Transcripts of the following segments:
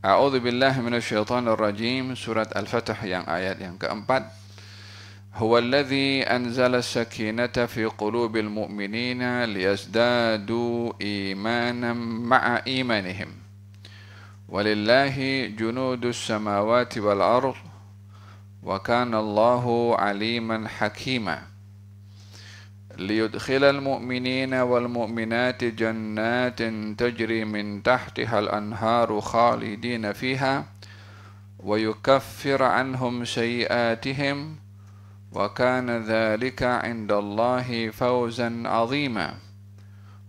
A'udzu billahi minasyaitonir rajim surat Al-Fath yang ayat yang keempat Huwallazi anzala as-sakinata fi qulubil mu'minina liyazdadu imanan ma'a imanihim Walillahi junudus samawati wal ardh wa kana Allahu 'aliman hakimah ليدخل المؤمنين والمؤمنات جنات تجري من تحتها الأنهار خالدين فيها ويكفر عنهم سيئاتهم وكان ذلك عند الله فوزا عظيما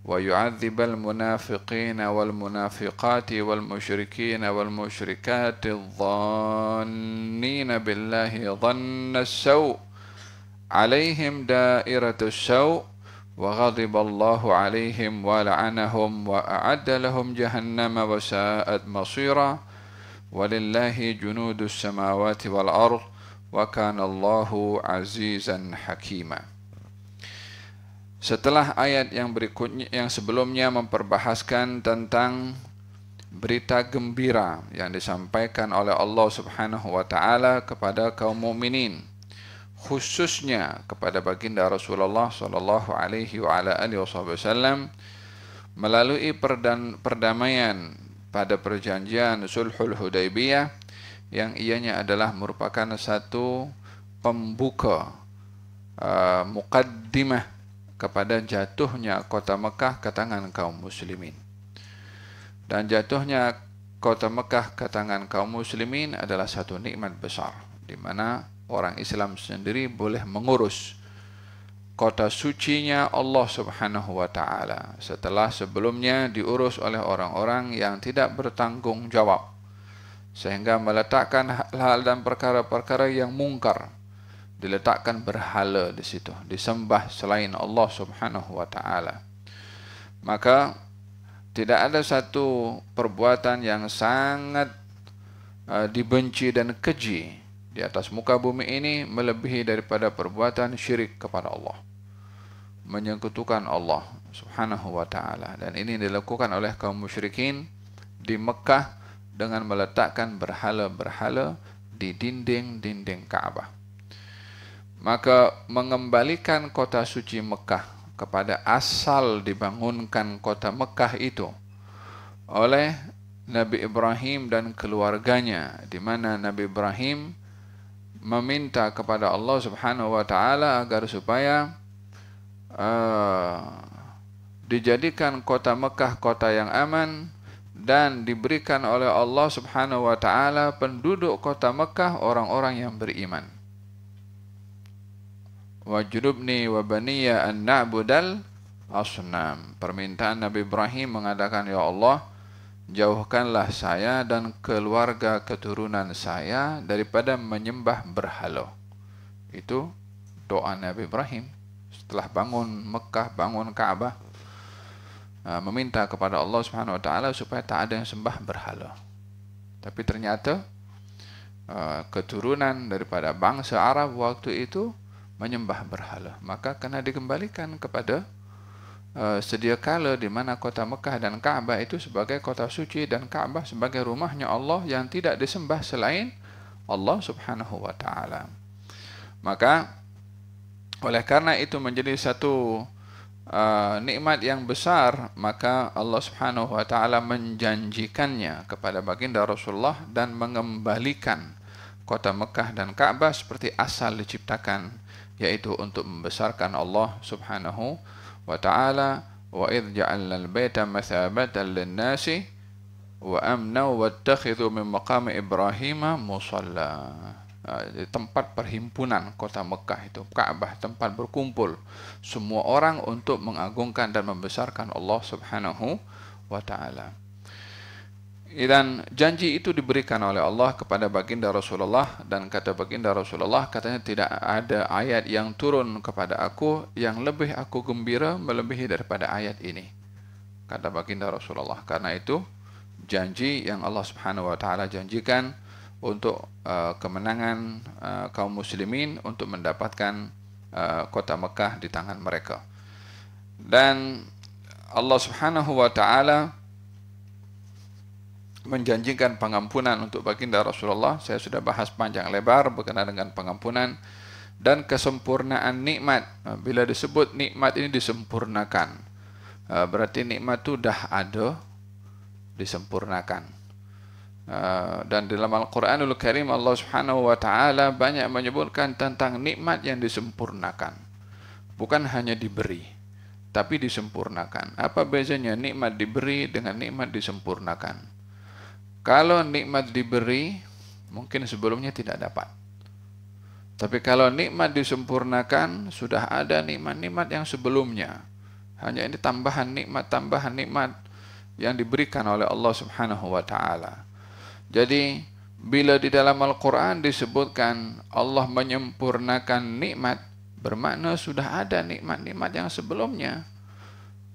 ويعذب المنافقين والمنافقات والمشركين والمشركات الظانين بالله ظن السوء alaihim dairatus syaw wa ghadiballahu alaihim wa la'anahum wa a'adda lahum jahannama wa sa'at masira walillahi junudus samawati wal ard wa azizan hakima Setelah ayat yang berikutnya yang sebelumnya memperbahaskan tentang berita gembira yang disampaikan oleh Allah Subhanahu wa taala kepada kaum mukminin khususnya kepada baginda Rasulullah sallallahu alaihi wa ala wasallam melalui perdan, perdamaian pada perjanjian sulhul hudaibiyah yang ianya adalah merupakan satu pembuka uh, mukaddimah kepada jatuhnya kota Mekah ke tangan kaum muslimin dan jatuhnya kota Mekah ke tangan kaum muslimin adalah satu nikmat besar di mana orang Islam sendiri boleh mengurus kota suci Nya Allah Subhanahu wa taala setelah sebelumnya diurus oleh orang-orang yang tidak bertanggung jawab sehingga meletakkan hal-hal dan perkara-perkara yang mungkar diletakkan berhala di situ disembah selain Allah Subhanahu wa taala maka tidak ada satu perbuatan yang sangat uh, dibenci dan keji di atas muka bumi ini melebihi daripada perbuatan syirik kepada Allah menyekutukan Allah subhanahu wa ta'ala dan ini dilakukan oleh kaum musyrikin di Mekah dengan meletakkan berhala-berhala di dinding-dinding Kaabah maka mengembalikan kota suci Mekah kepada asal dibangunkan kota Mekah itu oleh Nabi Ibrahim dan keluarganya di mana Nabi Ibrahim meminta kepada Allah Subhanahu wa taala agar supaya uh, dijadikan kota Mekah kota yang aman dan diberikan oleh Allah Subhanahu wa taala penduduk kota Mekah orang-orang yang beriman. Wajrubni wa baniya an na'budal asnam. Permintaan Nabi Ibrahim mengatakan ya Allah, jauhkanlah saya dan keluarga keturunan saya daripada menyembah berhala. Itu doa Nabi Ibrahim setelah bangun Mekah, bangun Kaabah uh, meminta kepada Allah Subhanahu wa taala supaya tak ada yang sembah berhala. Tapi ternyata uh, keturunan daripada bangsa Arab waktu itu menyembah berhala. Maka kena dikembalikan kepada Eh, sedia kala di mana kota Mekah dan Kaabah itu sebagai kota suci dan Kaabah sebagai rumahnya Allah yang tidak disembah selain Allah Subhanahu wa taala. Maka oleh karena itu menjadi satu uh, nikmat yang besar maka Allah Subhanahu wa taala menjanjikannya kepada baginda Rasulullah dan mengembalikan kota Mekah dan Kaabah seperti asal diciptakan yaitu untuk membesarkan Allah Subhanahu وتعالى وإذ جعلنا البيت مثابة للناس وأمنا واتخذوا من مقام إبراهيم مصلى tempat perhimpunan kota Mekah itu Ka'bah tempat berkumpul semua orang untuk mengagungkan dan membesarkan Allah Subhanahu wa taala dan janji itu diberikan oleh Allah kepada baginda Rasulullah dan kata baginda Rasulullah katanya tidak ada ayat yang turun kepada aku yang lebih aku gembira melebihi daripada ayat ini kata baginda Rasulullah karena itu janji yang Allah Subhanahu wa taala janjikan untuk uh, kemenangan uh, kaum muslimin untuk mendapatkan uh, kota Mekah di tangan mereka dan Allah Subhanahu wa taala menjanjikan pengampunan untuk baginda Rasulullah. Saya sudah bahas panjang lebar berkenaan dengan pengampunan dan kesempurnaan nikmat. Nah, bila disebut nikmat ini disempurnakan, eh, berarti nikmat itu dah ada disempurnakan. Eh, dan dalam Al-Quranul Karim Allah Subhanahu Wa Taala banyak menyebutkan tentang nikmat yang disempurnakan, bukan hanya diberi, tapi disempurnakan. Apa bedanya nikmat diberi dengan nikmat disempurnakan? Kalau nikmat diberi, mungkin sebelumnya tidak dapat. Tapi kalau nikmat disempurnakan, sudah ada nikmat-nikmat yang sebelumnya. Hanya ini tambahan nikmat, tambahan nikmat yang diberikan oleh Allah Subhanahu wa taala. Jadi bila di dalam Al-Qur'an disebutkan Allah menyempurnakan nikmat, bermakna sudah ada nikmat-nikmat yang sebelumnya.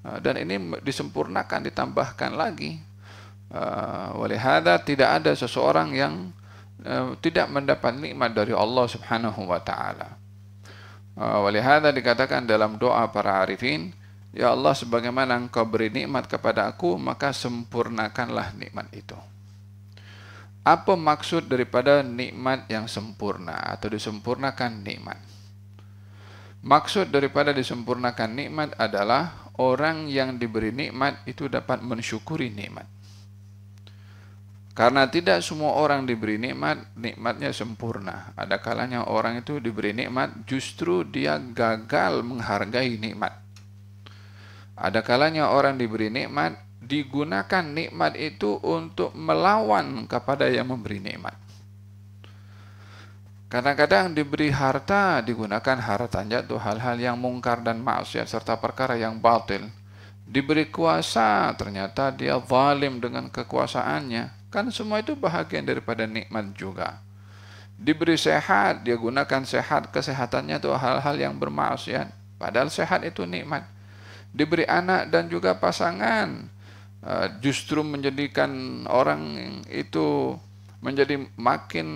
Dan ini disempurnakan, ditambahkan lagi. Ah, walihada tidak ada seseorang yang uh, tidak mendapat nikmat dari Allah Subhanahu wa taala. Uh, walihada dikatakan dalam doa para arifin, ya Allah sebagaimana Engkau beri nikmat kepada aku, maka sempurnakanlah nikmat itu. Apa maksud daripada nikmat yang sempurna atau disempurnakan nikmat? Maksud daripada disempurnakan nikmat adalah orang yang diberi nikmat itu dapat mensyukuri nikmat. Karena tidak semua orang diberi nikmat, nikmatnya sempurna. Ada kalanya orang itu diberi nikmat, justru dia gagal menghargai nikmat. Ada kalanya orang diberi nikmat, digunakan nikmat itu untuk melawan kepada yang memberi nikmat. Kadang-kadang diberi harta, digunakan hartanya itu hal-hal yang mungkar dan maksiat serta perkara yang batil. Diberi kuasa, ternyata dia zalim dengan kekuasaannya Kan semua itu bahagian daripada nikmat juga. Diberi sehat, dia gunakan sehat, kesehatannya itu hal-hal yang bermaksiat. Padahal sehat itu nikmat. Diberi anak dan juga pasangan, eh, justru menjadikan orang itu menjadi makin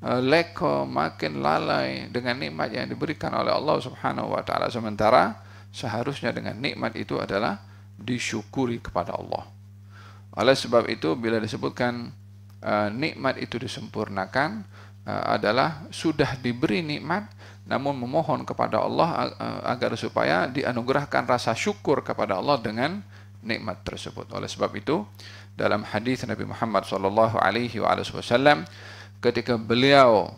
eh, leko, makin lalai dengan nikmat yang diberikan oleh Allah Subhanahu wa taala. Sementara seharusnya dengan nikmat itu adalah disyukuri kepada Allah. Oleh sebab itu bila disebutkan uh, nikmat itu disempurnakan uh, adalah sudah diberi nikmat namun memohon kepada Allah uh, uh, agar supaya dianugerahkan rasa syukur kepada Allah dengan nikmat tersebut. Oleh sebab itu dalam hadis Nabi Muhammad sallallahu alaihi wasallam ketika beliau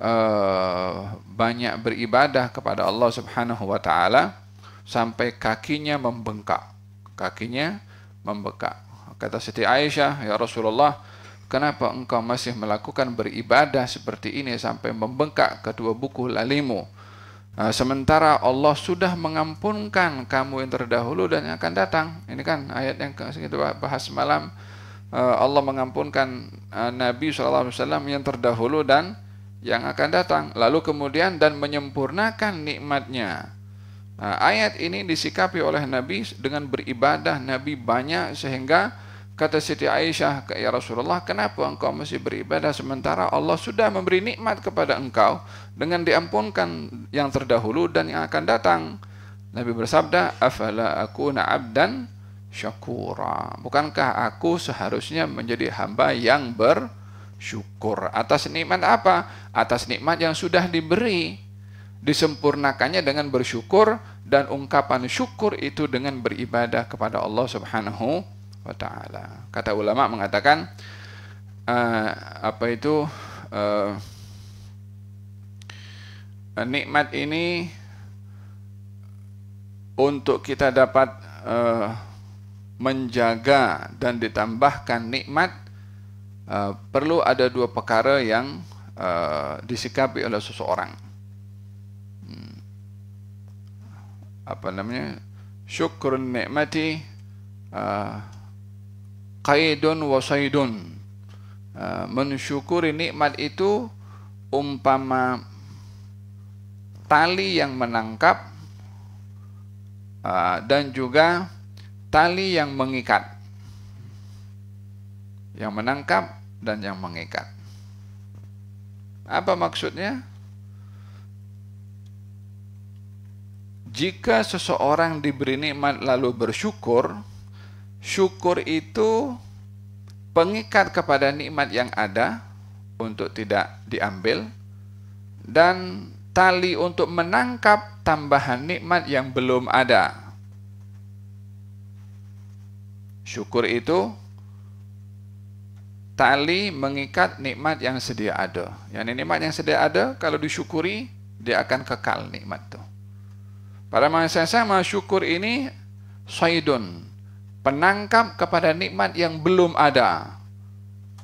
uh, banyak beribadah kepada Allah Subhanahu wa taala sampai kakinya membengkak. Kakinya membengkak. Kata Siti Aisyah, Ya Rasulullah, kenapa engkau masih melakukan beribadah seperti ini sampai membengkak kedua buku lalimu? Nah, sementara Allah sudah mengampunkan kamu yang terdahulu dan yang akan datang. Ini kan ayat yang kita bahas malam. Eh, Allah mengampunkan eh, Nabi SAW yang terdahulu dan yang akan datang. Lalu kemudian dan menyempurnakan nikmatnya Nah, ayat ini disikapi oleh Nabi dengan beribadah Nabi banyak sehingga kata Siti Aisyah, "Ya Rasulullah, kenapa engkau masih beribadah sementara Allah sudah memberi nikmat kepada engkau dengan diampunkan yang terdahulu dan yang akan datang?" Nabi bersabda, "Afala akuna abdan syakura?" Bukankah aku seharusnya menjadi hamba yang bersyukur atas nikmat apa? Atas nikmat yang sudah diberi disempurnakannya dengan bersyukur dan ungkapan syukur itu dengan beribadah kepada Allah Subhanahu wa taala. Kata ulama mengatakan uh, apa itu uh, nikmat ini untuk kita dapat uh, menjaga dan ditambahkan nikmat uh, perlu ada dua perkara yang uh, disikapi oleh seseorang apa namanya syukrun nikmati uh, ah, qaidun wa saidun uh, mensyukuri nikmat itu umpama tali yang menangkap uh, dan juga tali yang mengikat yang menangkap dan yang mengikat apa maksudnya jika seseorang diberi nikmat lalu bersyukur, syukur itu pengikat kepada nikmat yang ada untuk tidak diambil dan tali untuk menangkap tambahan nikmat yang belum ada. Syukur itu tali mengikat nikmat yang sedia ada. ini nikmat yang sedia ada kalau disyukuri dia akan kekal nikmat itu. Pada masa yang sama syukur ini saidun, penangkap kepada nikmat yang belum ada.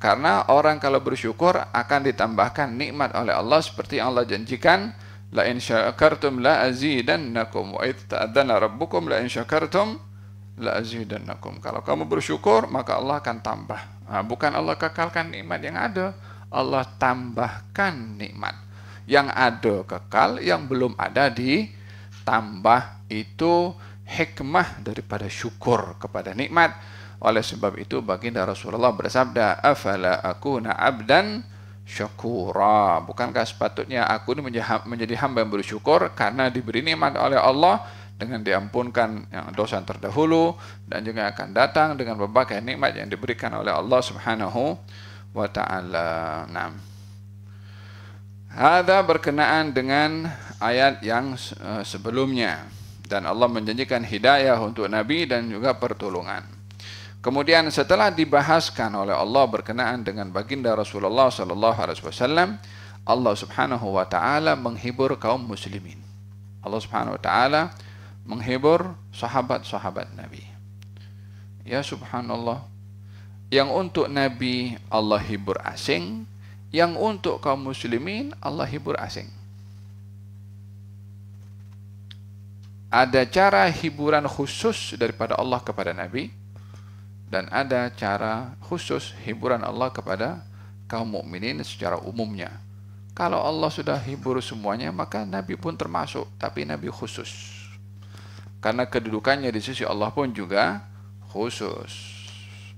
Karena orang kalau bersyukur akan ditambahkan nikmat oleh Allah seperti yang Allah janjikan la in syakartum la azidannakum wa itta'adana rabbukum la in syakartum la azidannakum. Kalau kamu bersyukur maka Allah akan tambah. Nah, bukan Allah kekalkan nikmat yang ada, Allah tambahkan nikmat. Yang ada kekal, yang belum ada di tambah itu hikmah daripada syukur kepada nikmat. Oleh sebab itu baginda Rasulullah bersabda, "Afala aku abdan syakura?" Bukankah sepatutnya aku ini menjadi hamba yang bersyukur karena diberi nikmat oleh Allah dengan diampunkan yang dosa yang terdahulu dan juga akan datang dengan berbagai nikmat yang diberikan oleh Allah Subhanahu wa taala. Nah. Hada berkenaan dengan ayat yang eh, sebelumnya dan Allah menjanjikan hidayah untuk Nabi dan juga pertolongan. Kemudian setelah dibahaskan oleh Allah berkenaan dengan baginda Rasulullah Sallallahu Alaihi Wasallam, Allah Subhanahu Wa Taala menghibur kaum Muslimin. Allah Subhanahu Wa Taala menghibur sahabat-sahabat Nabi. Ya Subhanallah, yang untuk Nabi Allah hibur asing, yang untuk kaum muslimin Allah hibur asing. Ada cara hiburan khusus daripada Allah kepada Nabi dan ada cara khusus hiburan Allah kepada kaum mukminin secara umumnya. Kalau Allah sudah hibur semuanya, maka Nabi pun termasuk, tapi Nabi khusus. Karena kedudukannya di sisi Allah pun juga khusus.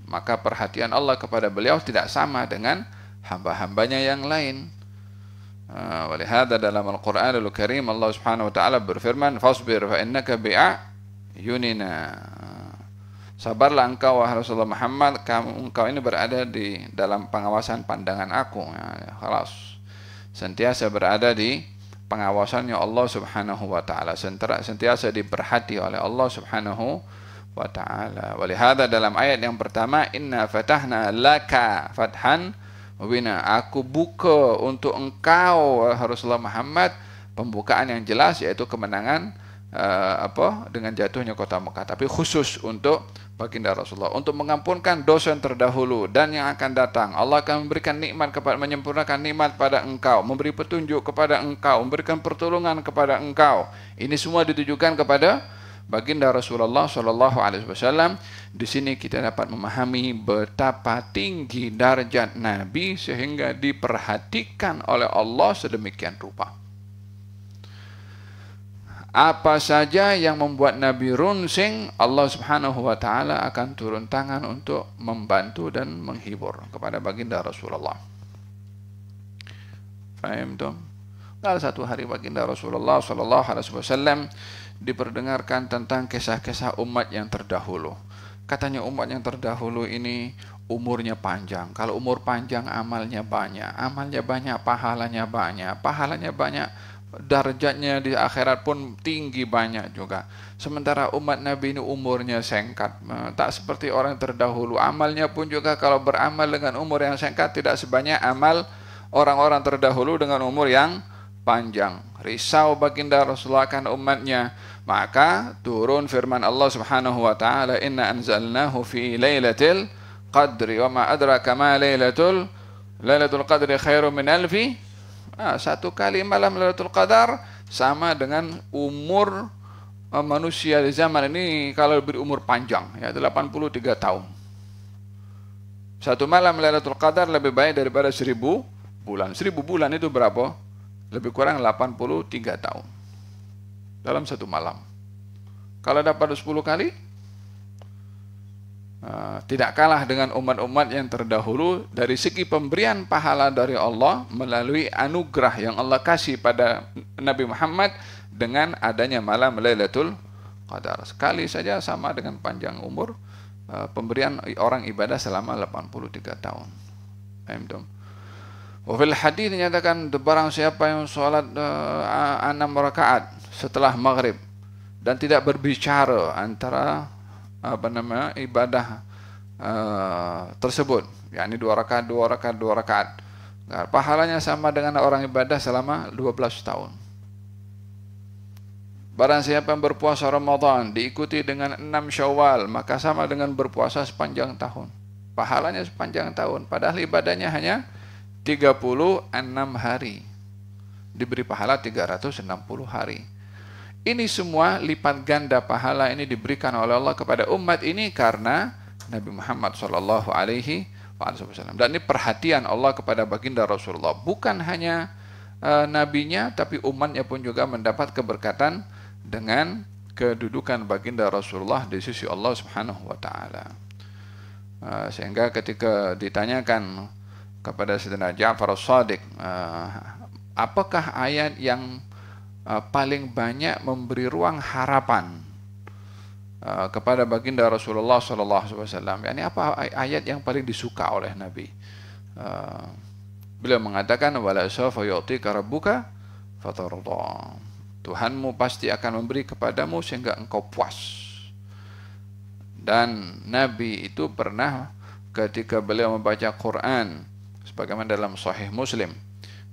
Maka perhatian Allah kepada beliau tidak sama dengan hamba-hambanya yang lain. Ah, walihada dalam Al-Quran Al-Karim Allah subhanahu wa ta'ala berfirman Fasbir fa innaka bi'ayunina Sabarlah engkau wahai Rasulullah Muhammad kamu, Engkau ini berada di dalam pengawasan pandangan aku ya, Khalas Sentiasa berada di pengawasannya Allah subhanahu wa ta'ala Sentiasa diperhati oleh Allah subhanahu wa ta'ala Walihada dalam ayat yang pertama Inna fatahna laka fathan Mubina, aku buka untuk engkau Rasulullah Muhammad pembukaan yang jelas yaitu kemenangan uh, apa dengan jatuhnya kota Mekah tapi khusus untuk baginda Rasulullah untuk mengampunkan dosa yang terdahulu dan yang akan datang Allah akan memberikan nikmat kepada menyempurnakan nikmat pada engkau memberi petunjuk kepada engkau memberikan pertolongan kepada engkau ini semua ditujukan kepada baginda Rasulullah sallallahu alaihi wasallam di sini kita dapat memahami betapa tinggi darjat nabi sehingga diperhatikan oleh Allah sedemikian rupa apa saja yang membuat Nabi runsing, Allah Subhanahu wa taala akan turun tangan untuk membantu dan menghibur kepada baginda Rasulullah. Faham tu? Dalam satu hari baginda Rasulullah sallallahu alaihi wasallam diperdengarkan tentang kisah-kisah umat yang terdahulu. Katanya umat yang terdahulu ini umurnya panjang. Kalau umur panjang amalnya banyak, amalnya banyak pahalanya banyak, pahalanya banyak darjatnya di akhirat pun tinggi banyak juga. Sementara umat Nabi ini umurnya singkat, eh, tak seperti orang terdahulu. Amalnya pun juga kalau beramal dengan umur yang singkat tidak sebanyak amal orang-orang terdahulu dengan umur yang panjang. Risau baginda Rasulullah akan umatnya. Maka turun firman Allah Subhanahu wa taala, "Inna anzalnahu fi lailatil qadri wa ma adraka ma lailatul lailatul qadri khairu min alfi." Nah, satu kali malam Lailatul Qadar sama dengan umur eh, manusia di zaman ini kalau umur panjang ya 83 tahun. Satu malam Lailatul Qadar lebih baik daripada seribu bulan. Seribu bulan itu berapa? lebih kurang 83 tahun dalam satu malam. Kalau dapat 10 kali, eh, tidak kalah dengan umat-umat yang terdahulu dari segi pemberian pahala dari Allah melalui anugerah yang Allah kasih pada Nabi Muhammad dengan adanya malam Lailatul Qadar. Sekali saja sama dengan panjang umur eh, pemberian orang ibadah selama 83 tahun. Amin. Wafil hadis dinyatakan barang siapa yang sholat uh, eh, enam rakaat setelah maghrib dan tidak berbicara antara apa nama ibadah uh, tersebut, yakni dua rakaat, dua rakaat, dua rakaat. Nah, pahalanya sama dengan orang ibadah selama 12 tahun. Barang siapa yang berpuasa Ramadan diikuti dengan enam syawal, maka sama dengan berpuasa sepanjang tahun. Pahalanya sepanjang tahun, padahal ibadahnya hanya 36 hari. Diberi pahala 360 hari. Ini semua lipat ganda pahala ini diberikan oleh Allah kepada umat ini karena Nabi Muhammad Shallallahu Alaihi Wasallam. Dan ini perhatian Allah kepada baginda Rasulullah. Bukan hanya uh, nabinya, tapi umatnya pun juga mendapat keberkatan dengan kedudukan baginda Rasulullah di sisi Allah Subhanahu Wa Taala. Uh, sehingga ketika ditanyakan kepada Sayyidina Ja'far al-Sadiq. Uh, apakah ayat yang uh, paling banyak memberi ruang harapan uh, kepada baginda Rasulullah sallallahu alaihi wasallam? Ini apa ayat yang paling disuka oleh Nabi? Beliau mengatakan wala sawfa yu'tika rabbuka fatarda. Tuhanmu pasti akan memberi kepadamu sehingga engkau puas. Dan Nabi itu pernah ketika beliau membaca Quran, sebagaimana dalam Sahih Muslim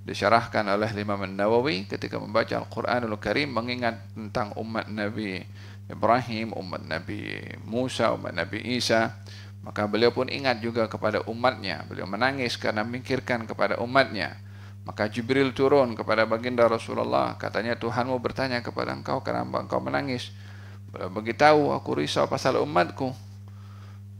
disyarahkan oleh Imam Nawawi ketika membaca Al-Quranul Karim mengingat tentang umat Nabi Ibrahim, umat Nabi Musa, umat Nabi Isa maka beliau pun ingat juga kepada umatnya beliau menangis karena memikirkan kepada umatnya maka Jibril turun kepada baginda Rasulullah katanya Tuhanmu bertanya kepada engkau kenapa engkau menangis beliau beritahu aku risau pasal umatku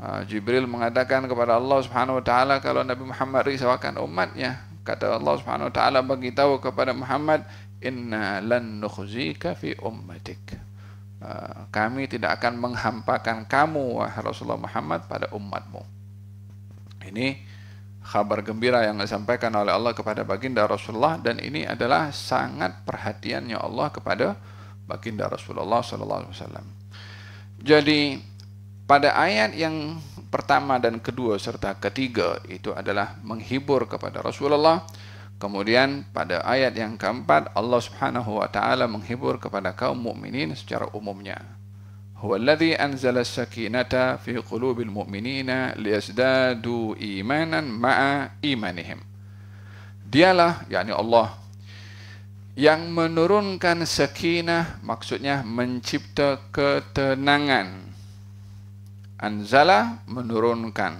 Ah, Jibril mengatakan kepada Allah Subhanahu wa taala kalau Nabi Muhammad risaukan umatnya kata Allah Subhanahu wa taala bagi tahu kepada Muhammad inna lan nukhzika fi ummatik ah, kami tidak akan menghampakan kamu wahai Rasulullah Muhammad pada umatmu ini kabar gembira yang disampaikan oleh Allah kepada baginda Rasulullah dan ini adalah sangat perhatiannya Allah kepada baginda Rasulullah sallallahu alaihi wasallam jadi pada ayat yang pertama dan kedua serta ketiga itu adalah menghibur kepada Rasulullah. Kemudian pada ayat yang keempat Allah Subhanahu wa taala menghibur kepada kaum mukminin secara umumnya. Huwallazi anzala as-sakinata fi qulubil mu'minina liyazdadu imanan ma'a imanihim. Dialah yakni Allah yang menurunkan sakinah maksudnya mencipta ketenangan Anzala menurunkan.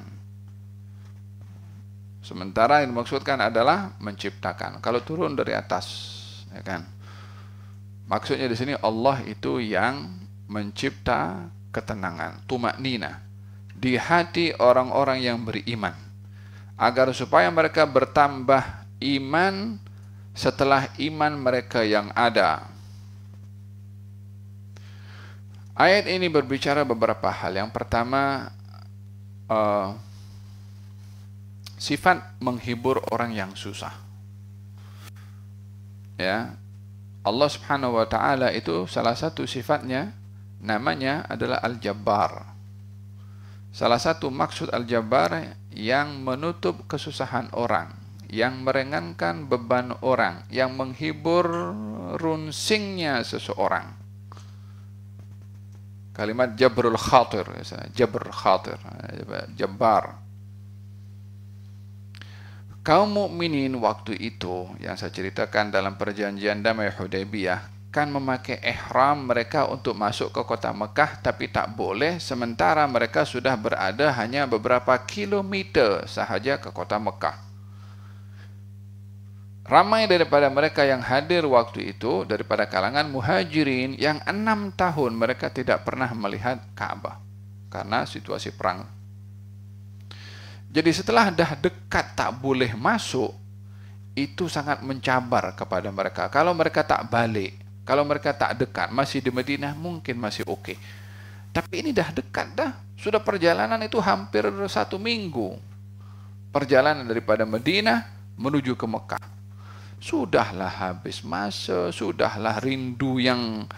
Sementara yang dimaksudkan adalah menciptakan. Kalau turun dari atas, ya kan? Maksudnya di sini Allah itu yang mencipta ketenangan, tumak nina di hati orang-orang yang beriman agar supaya mereka bertambah iman setelah iman mereka yang ada Ayat ini berbicara beberapa hal. Yang pertama, uh, sifat menghibur orang yang susah. Ya, Allah Subhanahu wa taala itu salah satu sifatnya namanya adalah Al-Jabbar. Salah satu maksud Al-Jabbar yang menutup kesusahan orang, yang merengankan beban orang, yang menghibur runsingnya seseorang. Kalimat jabrul khatir, misalnya. Ya, jabr khatir, ya, jabar. Kaum mukminin waktu itu yang saya ceritakan dalam perjanjian damai Hudaybiyah kan memakai ihram mereka untuk masuk ke kota Mekah tapi tak boleh sementara mereka sudah berada hanya beberapa kilometer sahaja ke kota Mekah. Ramai daripada mereka yang hadir waktu itu daripada kalangan muhajirin yang enam tahun mereka tidak pernah melihat Ka'bah karena situasi perang. Jadi setelah dah dekat tak boleh masuk, itu sangat mencabar kepada mereka. Kalau mereka tak balik, kalau mereka tak dekat, masih di Medina mungkin masih oke. Okay. Tapi ini dah dekat dah, sudah perjalanan itu hampir satu minggu. Perjalanan daripada Medina menuju ke Mekah sudahlah habis masa, sudahlah rindu yang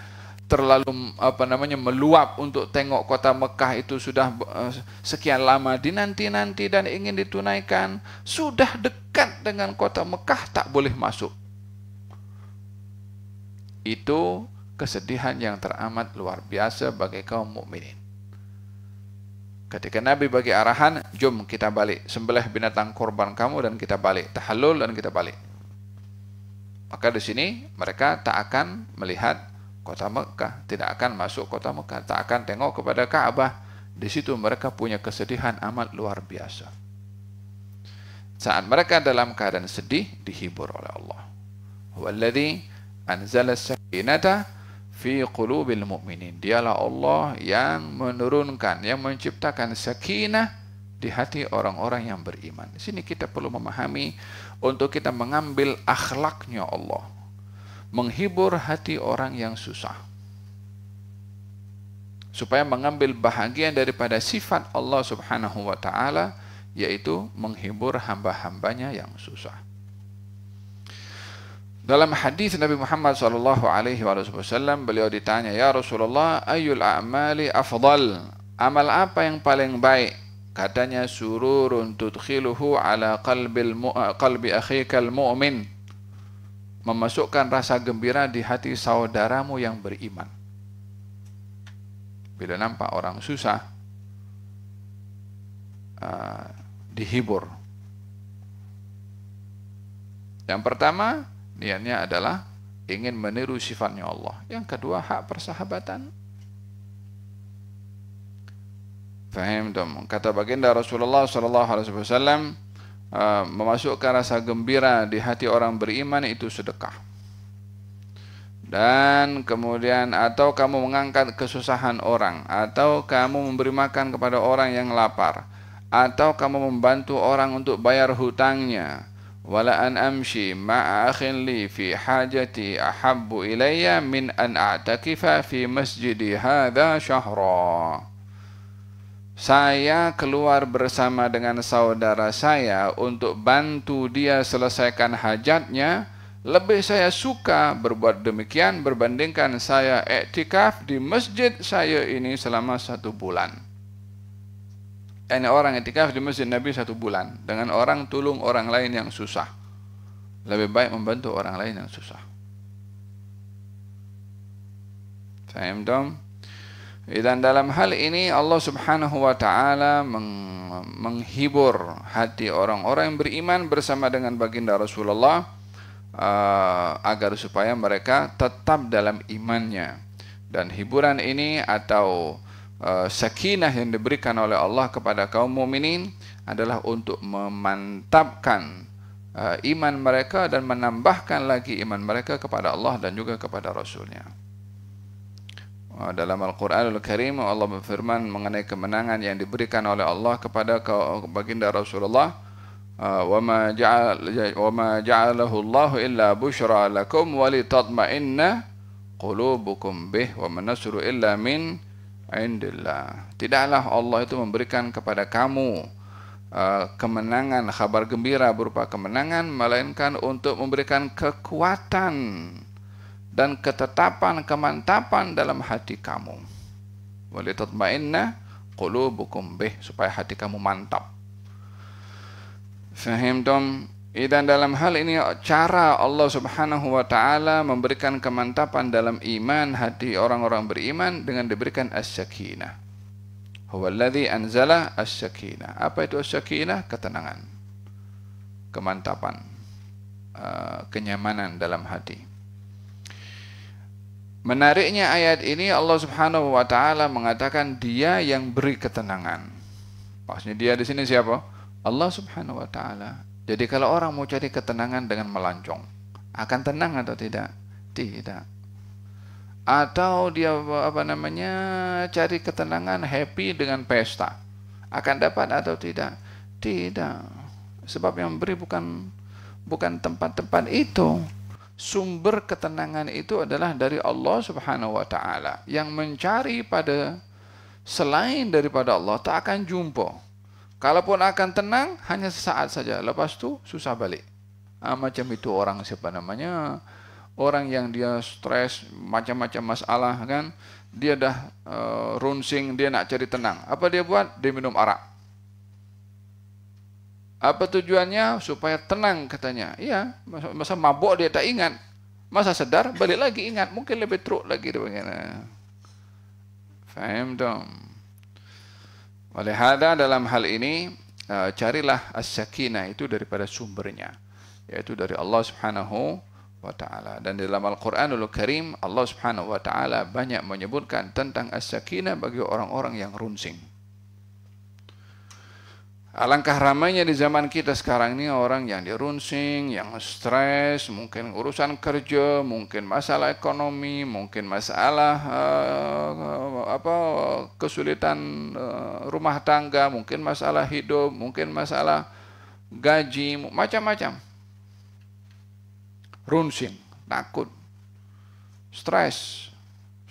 terlalu apa namanya meluap untuk tengok kota Mekah itu sudah uh, sekian lama dinanti-nanti dan ingin ditunaikan, sudah dekat dengan kota Mekah tak boleh masuk. Itu kesedihan yang teramat luar biasa bagi kaum mukminin. Ketika Nabi bagi arahan, jom kita balik, sembelih binatang korban kamu dan kita balik, tahallul dan kita balik. Maka di sini mereka tak akan melihat kota Mekah, tidak akan masuk kota Mekah, tak akan tengok kepada Ka'bah. Di situ mereka punya kesedihan amat luar biasa. Saat mereka dalam keadaan sedih dihibur oleh Allah. Walladzi anzala sakinata fi qulubil mu'minin. Dialah Allah yang menurunkan, yang menciptakan sakinah di hati orang-orang yang beriman. Di sini kita perlu memahami untuk kita mengambil akhlaknya Allah. Menghibur hati orang yang susah. Supaya mengambil bahagian daripada sifat Allah subhanahu wa ta'ala, yaitu menghibur hamba-hambanya yang susah. Dalam hadis Nabi Muhammad sallallahu alaihi wasallam beliau ditanya, "Ya Rasulullah, ayyul a'mali afdal?" Amal apa yang paling baik? Katanya sururun tudkhiluhu ala qalbil qalbi akhikal mu'min. Memasukkan rasa gembira di hati saudaramu yang beriman. Bila nampak orang susah, uh, dihibur. Yang pertama, niatnya adalah ingin meniru sifatnya Allah. Yang kedua, hak persahabatan Fahimtum. Kata baginda Rasulullah sallallahu alaihi wasallam ah, memasukkan rasa gembira di hati orang beriman itu sedekah. Dan kemudian atau kamu mengangkat kesusahan orang atau kamu memberi makan kepada orang yang lapar atau kamu membantu orang untuk bayar hutangnya. Wala amshi ma'a akhin li fi hajati ahabbu ilayya min an a'takifa fi masjidi hadha syahra. Saya keluar bersama dengan saudara saya untuk bantu dia selesaikan hajatnya. Lebih saya suka berbuat demikian berbandingkan saya etikaf di masjid saya ini selama satu bulan. Ini orang etikaf di masjid Nabi satu bulan dengan orang tulung orang lain yang susah. Lebih baik membantu orang lain yang susah. Faham dong? Dan dalam hal ini Allah subhanahu wa ta'ala menghibur hati orang-orang yang beriman bersama dengan baginda Rasulullah uh, agar supaya mereka tetap dalam imannya. Dan hiburan ini atau uh, sakinah yang diberikan oleh Allah kepada kaum mu'minin adalah untuk memantapkan uh, iman mereka dan menambahkan lagi iman mereka kepada Allah dan juga kepada Rasulnya. Ah, dalam Al-Quranul Karim Allah berfirman mengenai kemenangan yang diberikan oleh Allah kepada baginda Rasulullah وَمَا جَعَلَ وَمَا جَعَلَهُ اللَّهُ إِلَّا بُشْرَى لَكُمْ وَلِتَطْمَئِنَّ قُلُوبُكُمْ بِهِ وَمَا النَّصْرُ إِلَّا مِنْ عِنْدِ اللَّهِ Tidaklah Allah itu memberikan kepada kamu ah, kemenangan, kabar gembira berupa kemenangan melainkan untuk memberikan kekuatan dan ketetapan kemantapan dalam hati kamu. Walitatma'inna bukum beh supaya hati kamu mantap. Fahim Tom. Dan dalam hal ini cara Allah subhanahu wa ta'ala memberikan kemantapan dalam iman hati orang-orang beriman dengan diberikan as-syakinah. Huwa alladhi anzala as-syakinah. Apa itu as-syakinah? Ketenangan. Kemantapan. Ah, kenyamanan dalam hati. Menariknya ayat ini Allah Subhanahu wa taala mengatakan dia yang beri ketenangan. Maksudnya dia di sini siapa? Allah Subhanahu wa taala. Jadi kalau orang mau cari ketenangan dengan melancong, akan tenang atau tidak? Tidak. Atau dia apa namanya? cari ketenangan happy dengan pesta. Akan dapat atau tidak? Tidak. Sebab yang beri bukan bukan tempat-tempat itu. sumber ketenangan itu adalah dari Allah Subhanahu wa taala. Yang mencari pada selain daripada Allah tak akan jumpa. Kalaupun akan tenang hanya sesaat saja, lepas tu susah balik. Ah, macam itu orang siapa namanya? Orang yang dia stres macam-macam masalah kan, dia dah uh, runsing, dia nak cari tenang. Apa dia buat? Dia minum arak. Apa tujuannya? Supaya tenang katanya. Iya, masa, masa mabuk dia tak ingat. Masa sedar, balik lagi ingat. Mungkin lebih teruk lagi dia bagaimana. Faham dong. Oleh hada dalam hal ini, eh, carilah as-sakinah itu daripada sumbernya. Yaitu dari Allah subhanahu wa ta'ala. Dan dalam Al-Quranul Karim, Allah subhanahu wa ta'ala banyak menyebutkan tentang as-sakinah bagi orang-orang yang runsing. Alangkah ramainya di zaman kita sekarang ini orang yang dirunsing, yang stres, mungkin urusan kerja, mungkin masalah ekonomi, mungkin masalah uh, apa kesulitan uh, rumah tangga, mungkin masalah hidup, mungkin masalah gaji, macam-macam. Runsing, takut, stres,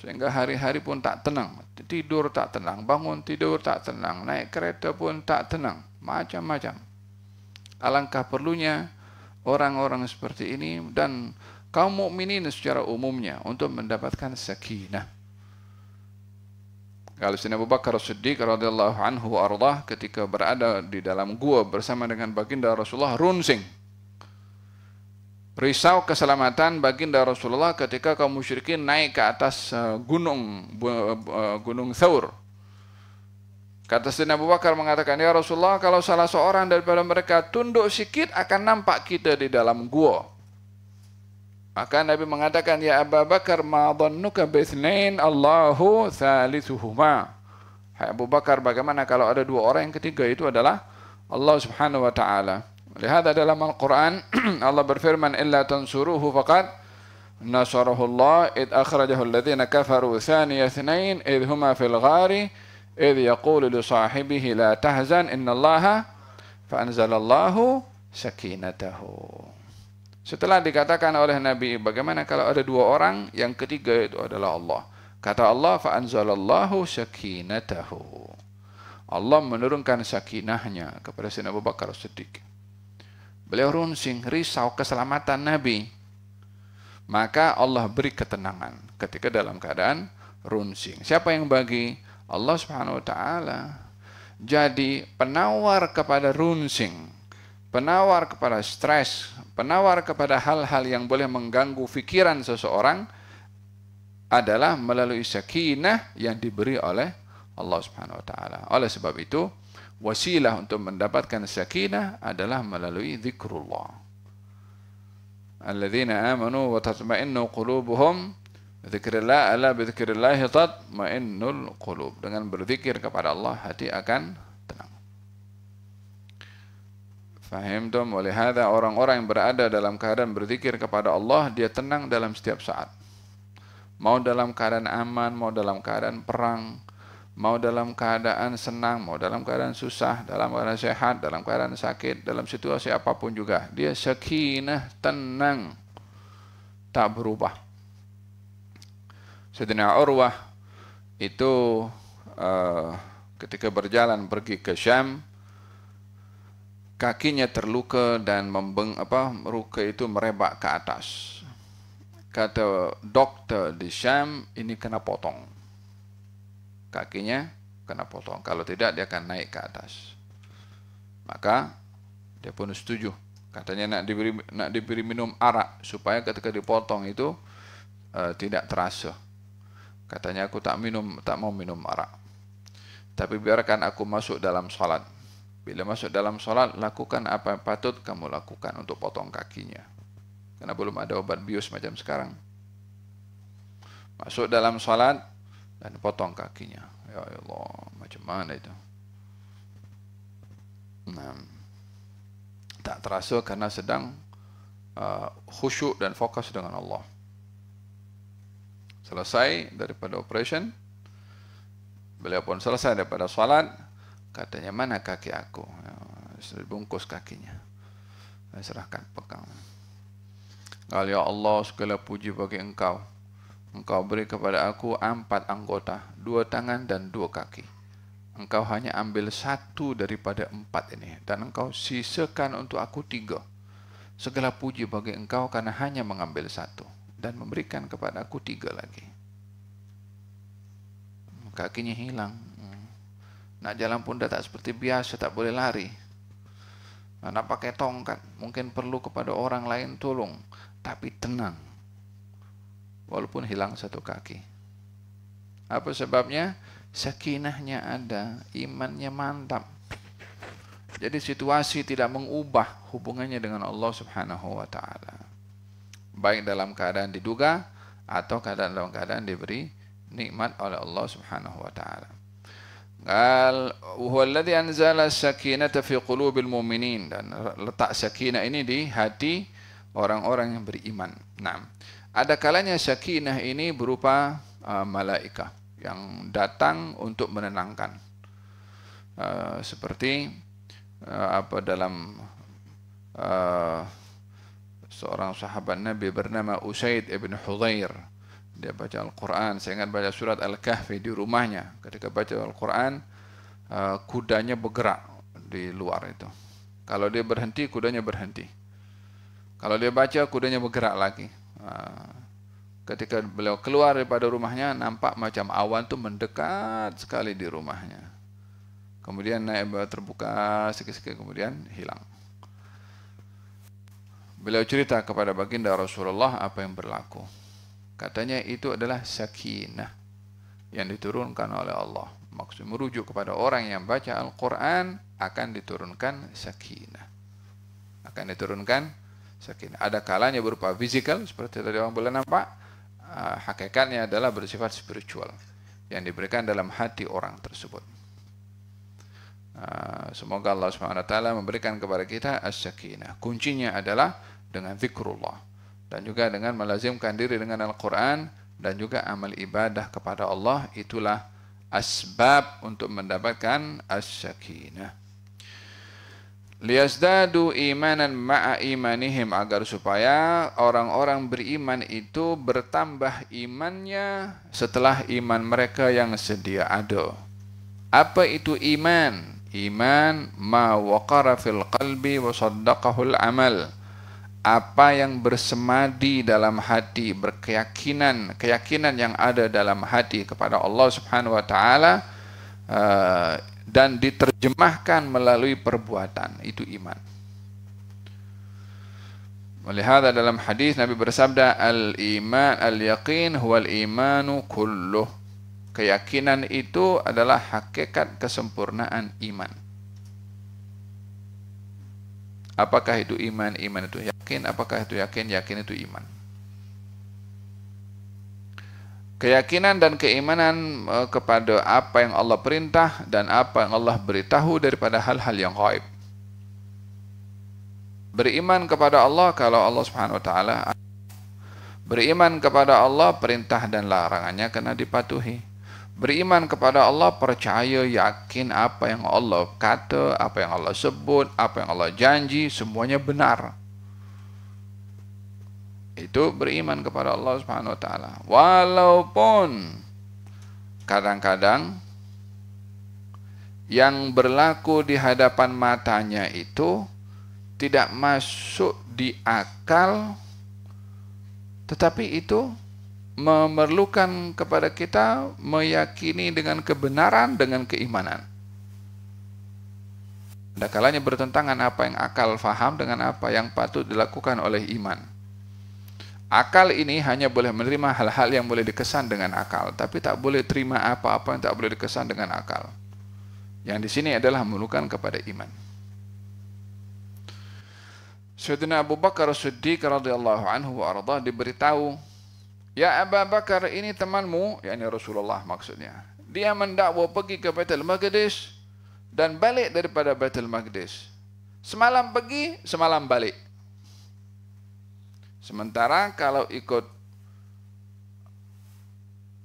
sehingga hari-hari pun tak tenang, tidur tak tenang, bangun tidur tak tenang, naik kereta pun tak tenang macam-macam. Alangkah perlunya orang-orang seperti ini dan kaum mukminin secara umumnya untuk mendapatkan sakinah. Kalau Sina Abu Bakar Siddiq radhiyallahu anhu ardah ketika berada di dalam gua bersama dengan baginda Rasulullah runsing. Risau keselamatan baginda Rasulullah ketika kaum musyrikin naik ke atas eh, gunung eh, eh, gunung Thaur Kata Sayyidina Abu Bakar mengatakan, Ya Rasulullah, kalau salah seorang daripada mereka tunduk sikit akan nampak kita di dalam gua. Maka Nabi mengatakan, Ya Abu Bakar, ma dhannuka bithnain Allahu thalithuhuma. Hai Abu Bakar, bagaimana kalau ada dua orang yang ketiga itu adalah Allah subhanahu wa ta'ala. Lihat dalam Al-Quran, Allah berfirman, Illa tansuruhu faqad nasarahu Allah id akhrajahu alladhina kafaru thaniya thnain fil ghari إذ يقول لصاحبه لا تحزن إن الله فأنزل الله sakinatahu. Setelah dikatakan oleh Nabi, bagaimana kalau ada dua orang, yang ketiga itu adalah Allah. Kata Allah, fa'anzalallahu sakinatahu. Allah menurunkan sakinahnya kepada Sina Abu Bakar Siddiq. Beliau runsing, risau keselamatan Nabi. Maka Allah beri ketenangan ketika dalam keadaan runsing. Siapa yang bagi? Allah Subhanahu wa taala jadi penawar kepada runsing, penawar kepada stres, penawar kepada hal-hal yang boleh mengganggu pikiran seseorang adalah melalui sakinah yang diberi oleh Allah Subhanahu wa taala. Oleh sebab itu, wasilah untuk mendapatkan sakinah adalah melalui zikrullah. Alladzina amanu wa tatma'innu qulubuhum Zikrillah ala bizikrillahi tatmainnul qulub. Dengan berzikir kepada Allah hati akan tenang. Fahimtum oleh hadza orang-orang yang berada dalam keadaan berzikir kepada Allah dia tenang dalam setiap saat. Mau dalam keadaan aman, mau dalam keadaan perang, mau dalam keadaan senang, mau dalam keadaan susah, dalam keadaan sehat, dalam keadaan sakit, dalam situasi apapun juga, dia sakinah, tenang, tak berubah. Sayyidina Urwah itu uh, ketika berjalan pergi ke Syam kakinya terluka dan membeng apa luka itu merebak ke atas. Kata dokter di Syam ini kena potong. Kakinya kena potong. Kalau tidak dia akan naik ke atas. Maka dia pun setuju. Katanya nak diberi nak diberi minum arak supaya ketika dipotong itu uh, tidak terasa. Katanya aku tak minum, tak mau minum arak. Tapi biarkan aku masuk dalam salat. Bila masuk dalam salat, lakukan apa yang patut kamu lakukan untuk potong kakinya. Karena belum ada obat bius macam sekarang. Masuk dalam salat dan potong kakinya. Ya Allah, macam mana itu? Nah, tak terasa karena sedang uh, khusyuk dan fokus dengan Allah selesai daripada operation beliau pun selesai daripada salat katanya mana kaki aku ya, sudah bungkus kakinya saya serahkan pegang kalau ya Allah segala puji bagi engkau engkau beri kepada aku empat anggota dua tangan dan dua kaki engkau hanya ambil satu daripada empat ini dan engkau sisakan untuk aku tiga segala puji bagi engkau karena hanya mengambil satu dan memberikan kepadaku tiga lagi. Kakinya hilang. Nak jalan pun dah tak seperti biasa, tak boleh lari. Nah, nak pakai tongkat, mungkin perlu kepada orang lain tolong, tapi tenang. Walaupun hilang satu kaki. Apa sebabnya? Sakinahnya ada, imannya mantap. Jadi situasi tidak mengubah hubungannya dengan Allah Subhanahu wa taala. baik dalam keadaan diduga atau keadaan dalam keadaan diberi nikmat oleh Allah Subhanahu wa taala. al huwa alladhi anzala as-sakinata fi qulubil mu'minin dan letak sakinah ini di hati orang-orang yang beriman. Naam. Ada kalanya sakinah ini berupa uh, malaikat yang datang untuk menenangkan. Uh, seperti uh, apa dalam uh, seorang sahabat Nabi bernama Usaid ibn Hudair. Dia baca Al-Quran. Saya ingat baca surat Al-Kahfi di rumahnya. Ketika baca Al-Quran, uh, kudanya bergerak di luar itu. Kalau dia berhenti, kudanya berhenti. Kalau dia baca, kudanya bergerak lagi. Uh, ketika beliau keluar daripada rumahnya, nampak macam awan tu mendekat sekali di rumahnya. Kemudian naik terbuka sikit-sikit, kemudian hilang. Beliau cerita kepada baginda Rasulullah apa yang berlaku. Katanya itu adalah sakinah yang diturunkan oleh Allah. Maksud merujuk kepada orang yang baca Al-Quran akan diturunkan sakinah. Akan diturunkan sakinah. Ada kalanya berupa fisikal seperti tadi orang boleh nampak. Ah, hakikatnya adalah bersifat spiritual yang diberikan dalam hati orang tersebut. Ah, semoga Allah Subhanahu Wa Taala memberikan kepada kita as-sakinah. Kuncinya adalah dengan zikrullah dan juga dengan melazimkan diri dengan Al-Qur'an dan juga amal ibadah kepada Allah itulah asbab untuk mendapatkan as-sakinah liyazdadu imanan ma'a imanihim agar supaya orang-orang beriman itu bertambah imannya setelah iman mereka yang sedia ada apa itu iman iman ma waqara fil qalbi wa saddaqahu amal apa yang bersemadi dalam hati, berkeyakinan, keyakinan yang ada dalam hati kepada Allah Subhanahu wa taala eh, dan diterjemahkan melalui perbuatan, itu iman. Melihat dalam hadis Nabi bersabda al-iman al-yaqin huwal imanu kulluh. Keyakinan itu adalah hakikat kesempurnaan iman. Apakah itu iman? Iman itu yakin. Apakah itu yakin? Yakin itu iman. Keyakinan dan keimanan e, kepada apa yang Allah perintah dan apa yang Allah beritahu daripada hal-hal yang gaib. Beriman kepada Allah kalau Allah Subhanahu wa taala beriman kepada Allah perintah dan larangannya kena dipatuhi. Beriman kepada Allah, percaya, yakin apa yang Allah kata, apa yang Allah sebut, apa yang Allah janji, semuanya benar. Itu beriman kepada Allah Subhanahu wa taala. Walaupun kadang-kadang yang berlaku di hadapan matanya itu tidak masuk di akal tetapi itu memerlukan kepada kita meyakini dengan kebenaran dengan keimanan. Ada kalanya bertentangan apa yang akal faham dengan apa yang patut dilakukan oleh iman. Akal ini hanya boleh menerima hal-hal yang boleh dikesan dengan akal, tapi tak boleh terima apa-apa yang tak boleh dikesan dengan akal. Yang di sini adalah memerlukan kepada iman. Sayyidina Abu Bakar Siddiq radhiyallahu anhu wa diberitahu Ya Abu Bakar ini temanmu, ya ini Rasulullah maksudnya. Dia mendakwa pergi ke Baitul Maqdis dan balik daripada Baitul Maqdis. Semalam pergi, semalam balik. Sementara kalau ikut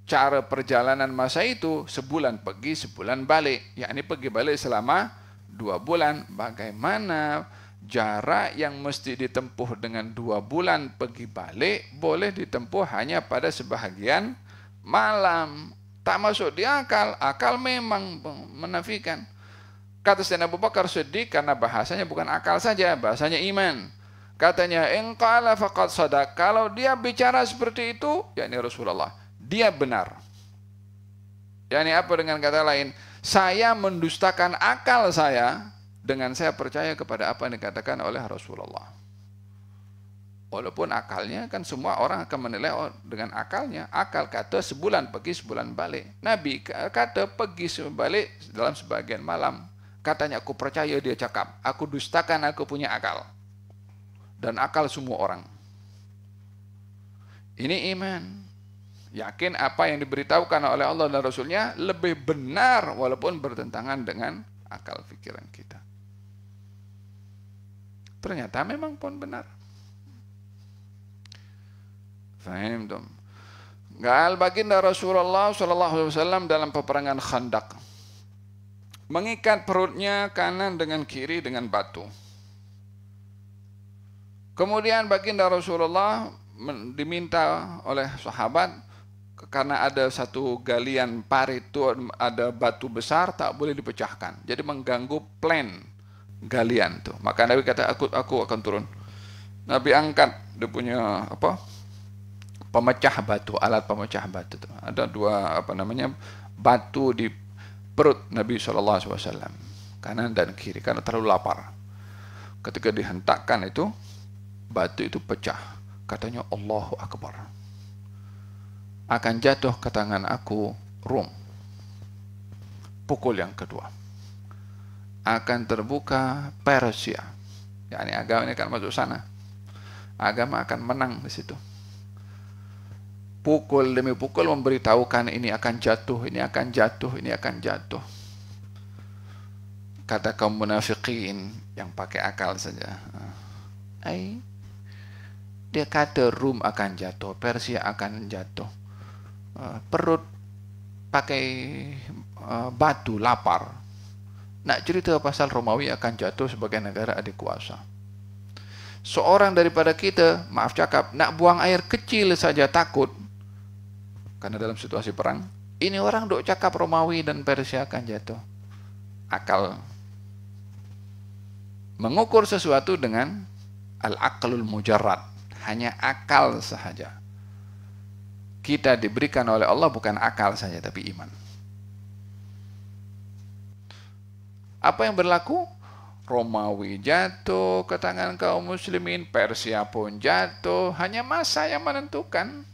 cara perjalanan masa itu, sebulan pergi, sebulan balik. Ya ini pergi balik selama dua bulan. Bagaimana? jarak yang mesti ditempuh dengan dua bulan pergi balik boleh ditempuh hanya pada sebahagian malam. Tak masuk di akal, akal memang menafikan. Kata Sayyidina Abu Bakar sedih karena bahasanya bukan akal saja, bahasanya iman. Katanya, engkala faqad sadak. Kalau dia bicara seperti itu, ya ini Rasulullah, dia benar. Ya ini apa dengan kata lain? Saya mendustakan akal saya, dengan saya percaya kepada apa yang dikatakan oleh Rasulullah. Walaupun akalnya kan semua orang akan menilai oh, dengan akalnya. Akal kata sebulan pergi sebulan balik. Nabi kata pergi balik dalam sebagian malam. Katanya aku percaya dia cakap. Aku dustakan aku punya akal. Dan akal semua orang. Ini iman. Yakin apa yang diberitahukan oleh Allah dan Rasulnya lebih benar walaupun bertentangan dengan akal pikiran kita. Ternyata memang pun benar. Fahimtum. Gaal baginda Rasulullah SAW dalam peperangan Khandak. Mengikat perutnya kanan dengan kiri dengan batu. Kemudian baginda Rasulullah diminta oleh sahabat karena ada satu galian parit itu ada batu besar tak boleh dipecahkan. Jadi mengganggu plan galian tuh. Maka Nabi kata aku aku akan turun. Nabi angkat dia punya apa? pemecah batu, alat pemecah batu tuh. Ada dua apa namanya? batu di perut Nabi SAW kanan dan kiri karena terlalu lapar. Ketika dihentakkan itu batu itu pecah. Katanya Allahu Akbar. Akan jatuh ke tangan aku Rum. Pukul yang kedua akan terbuka Persia. ya ini agama ini akan masuk sana. Agama akan menang di situ. Pukul demi pukul memberitahukan ini akan jatuh, ini akan jatuh, ini akan jatuh. Kata kaum munafikin yang pakai akal saja. Ai, dia kata Rum akan jatuh, Persia akan jatuh. Eh, perut pakai eh, batu lapar Nak cerita pasal Romawi akan jatuh sebagai negara adik kuasa. Seorang daripada kita, maaf cakap, nak buang air kecil saja takut. Karena dalam situasi perang, ini orang dok cakap Romawi dan Persia akan jatuh. Akal. Mengukur sesuatu dengan al-aqlul mujarrad. Hanya akal saja. Kita diberikan oleh Allah bukan akal saja, tapi iman. Apa yang berlaku? Romawi jatuh ke tangan kaum muslimin, Persia pun jatuh, hanya masa yang menentukan.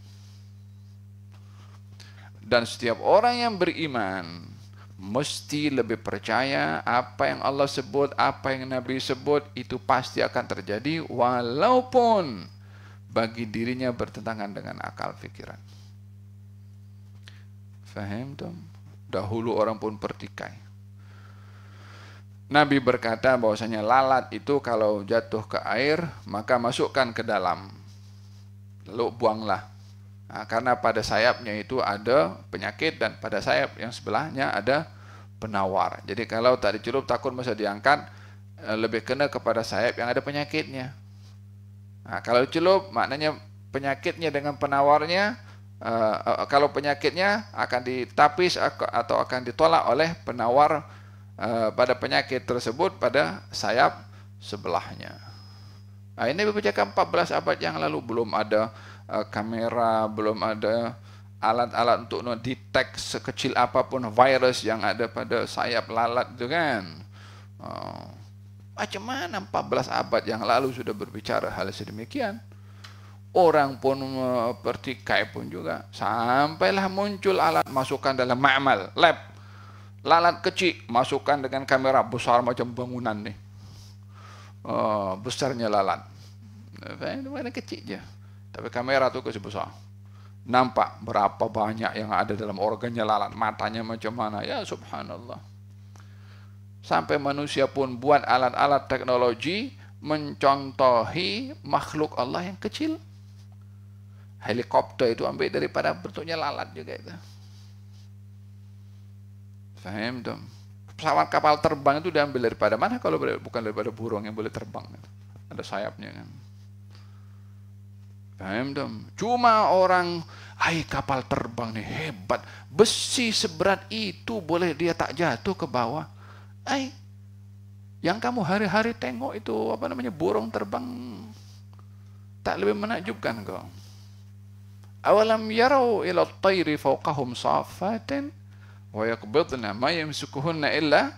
Dan setiap orang yang beriman mesti lebih percaya apa yang Allah sebut, apa yang Nabi sebut itu pasti akan terjadi walaupun bagi dirinya bertentangan dengan akal pikiran. Faham, Dahulu orang pun pertikai. Nabi berkata bahwasanya lalat itu kalau jatuh ke air maka masukkan ke dalam lalu buanglah nah, karena pada sayapnya itu ada penyakit dan pada sayap yang sebelahnya ada penawar jadi kalau tak dicelup takut masa diangkat eh, lebih kena kepada sayap yang ada penyakitnya nah, kalau celup maknanya penyakitnya dengan penawarnya eh, eh, kalau penyakitnya akan ditapis atau akan ditolak oleh penawar Eh, pada penyakit tersebut pada sayap sebelahnya. Nah, ini berbicara 14 abad yang lalu belum ada eh, kamera, belum ada alat-alat untuk detect sekecil apapun virus yang ada pada sayap lalat itu kan. Uh, macam mana 14 abad yang lalu sudah berbicara hal sedemikian? Orang pun uh, pertikai pun juga. Sampailah muncul alat masukkan dalam ma'mal, lab. lalat kecil masukkan dengan kamera besar macam bangunan nih oh, uh, besarnya lalat eh, mana kecil je tapi kamera tuh kecil besar nampak berapa banyak yang ada dalam organnya lalat matanya macam mana ya subhanallah sampai manusia pun buat alat-alat teknologi mencontohi makhluk Allah yang kecil helikopter itu ambil daripada bentuknya lalat juga itu Faham dong? Pesawat kapal terbang itu diambil daripada mana kalau bukan daripada burung yang boleh terbang. Gitu. Ada sayapnya kan. Faham dong? Cuma orang, hai kapal terbang nih hebat. Besi seberat itu boleh dia tak jatuh ke bawah. Ay, yang kamu hari-hari tengok itu apa namanya burung terbang tak lebih menakjubkan kau. Awalam yarau ila tayri fawqahum safatin wa yaqbidna ma yamsikuhunna illa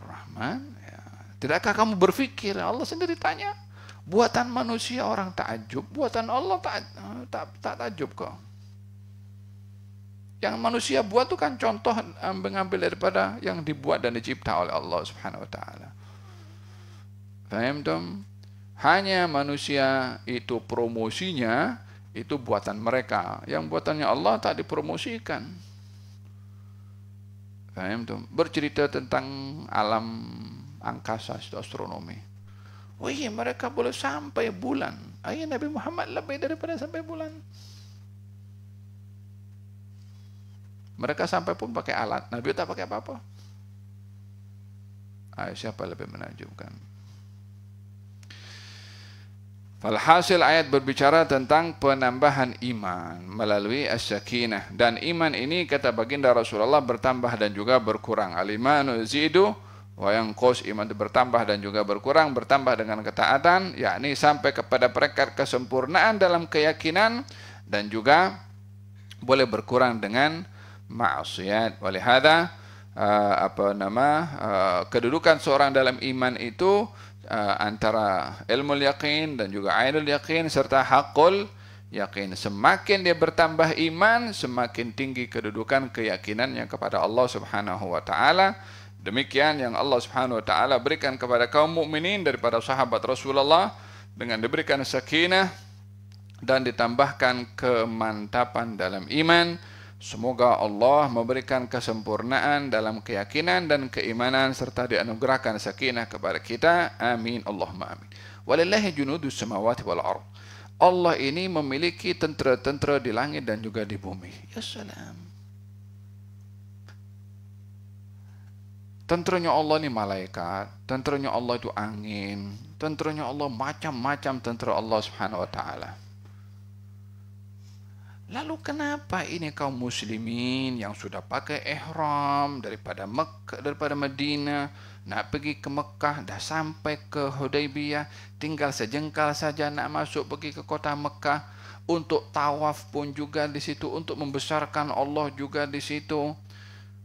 rahman ya. tidakkah kamu berpikir ya Allah sendiri tanya buatan manusia orang takjub buatan Allah tak eh, tak, tak takjub kok yang manusia buat itu kan contoh eh, mengambil daripada yang dibuat dan dicipta oleh Allah Subhanahu wa taala. Fahimtum? Hanya manusia itu promosinya itu buatan mereka. Yang buatannya Allah tak dipromosikan. Fahim itu bercerita tentang alam angkasa itu astronomi. Oh iya mereka boleh sampai bulan. Ayah Nabi Muhammad lebih daripada sampai bulan. Mereka sampai pun pakai alat. Nabi tak pakai apa-apa. Ayah siapa lebih menajubkan? Falhasil ayat berbicara tentang penambahan iman melalui as-sakinah dan iman ini kata baginda Rasulullah bertambah dan juga berkurang. Al-imanu zidu wa yanqus iman itu bertambah dan juga berkurang bertambah dengan ketaatan yakni sampai kepada perekat kesempurnaan dalam keyakinan dan juga boleh berkurang dengan maksiat. Oleh hada uh, apa nama uh, kedudukan seorang dalam iman itu uh, antara ilmu yakin dan juga ainul yakin serta hakul yakin. Semakin dia bertambah iman, semakin tinggi kedudukan keyakinannya kepada Allah Subhanahu Wa Taala. Demikian yang Allah Subhanahu Wa Taala berikan kepada kaum mukminin daripada sahabat Rasulullah dengan diberikan sakinah dan ditambahkan kemantapan dalam iman. Semoga Allah memberikan kesempurnaan dalam keyakinan dan keimanan serta dianugerahkan sakinah kepada kita. Amin. Allahumma amin. Walillahi junudu samawati wal ard. Allah ini memiliki tentera-tentera di langit dan juga di bumi. Ya salam. Tenteranya Allah ini malaikat, tenteranya Allah itu angin, tenteranya Allah macam-macam tentera Allah Subhanahu wa taala. Lalu kenapa ini kaum muslimin yang sudah pakai ihram daripada Mekah daripada Madinah nak pergi ke Mekah dah sampai ke Hudaybiyah tinggal sejengkal saja nak masuk pergi ke kota Mekah untuk tawaf pun juga di situ untuk membesarkan Allah juga di situ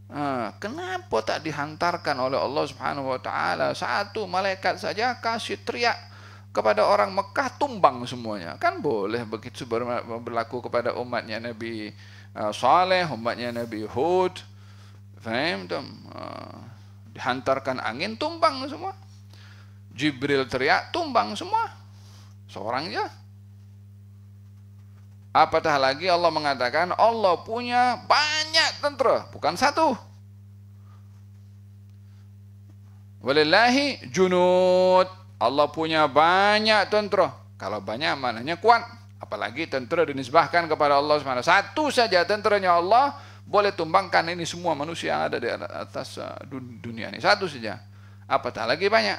ha, kenapa tak dihantarkan oleh Allah Subhanahu wa taala satu malaikat saja kasih teriak kepada orang Mekah tumbang semuanya. Kan boleh begitu berlaku kepada umatnya Nabi uh, Saleh, umatnya Nabi Hud. Faham tak? Uh, dihantarkan angin tumbang semua. Jibril teriak tumbang semua. Seorang saja. Apatah lagi Allah mengatakan Allah punya banyak tentera, bukan satu. Walillahi junud. Allah punya banyak tentera. Kalau banyak maknanya kuat. Apalagi tentera dinisbahkan kepada Allah SWT. Satu saja tenteranya Allah boleh tumbangkan ini semua manusia yang ada di atas uh, dunia ini. Satu saja. Apatah lagi banyak.